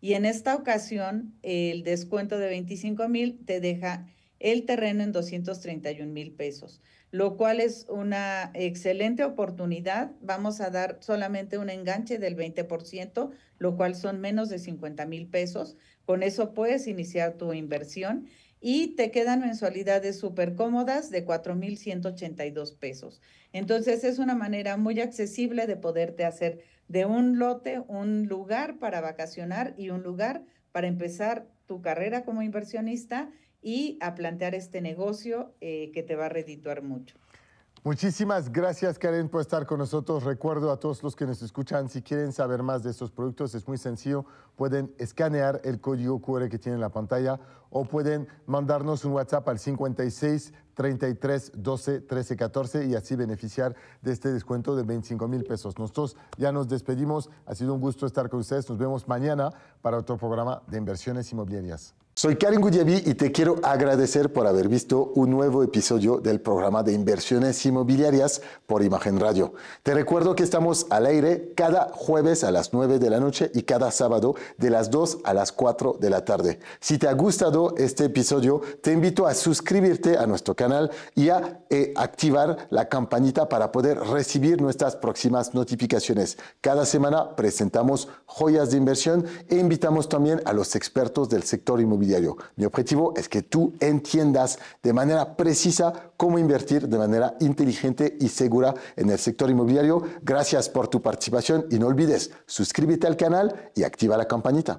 y en esta ocasión el descuento de 25 mil te deja el terreno en 231 mil pesos lo cual es una excelente oportunidad. Vamos a dar solamente un enganche del 20%, lo cual son menos de 50 mil pesos. Con eso puedes iniciar tu inversión y te quedan mensualidades súper cómodas de 4.182 pesos. Entonces es una manera muy accesible de poderte hacer de un lote un lugar para vacacionar y un lugar para empezar tu carrera como inversionista y a plantear este negocio eh, que te va a redituar mucho. Muchísimas gracias Karen por estar con nosotros. Recuerdo a todos los que nos escuchan, si quieren saber más de estos productos es muy sencillo. Pueden escanear el código QR que tiene en la pantalla o pueden mandarnos un WhatsApp al 56 33 12 13 14 y así beneficiar de este descuento de 25 mil pesos. Nosotros ya nos despedimos. Ha sido un gusto estar con ustedes. Nos vemos mañana para otro programa de inversiones inmobiliarias. Soy Karen Guyaví y te quiero agradecer por haber visto un nuevo episodio del programa de inversiones inmobiliarias por Imagen Radio. Te recuerdo que estamos al aire cada jueves a las 9 de la noche y cada sábado de las 2 a las 4 de la tarde. Si te ha gustado este episodio, te invito a suscribirte a nuestro canal y a eh, activar la campanita para poder recibir nuestras próximas notificaciones. Cada semana presentamos joyas de inversión e invitamos también a los expertos del sector inmobiliario mi objetivo es que tú entiendas de manera precisa cómo invertir de manera inteligente y segura en el sector inmobiliario. Gracias por tu participación y no olvides suscríbete al canal y activa la campanita.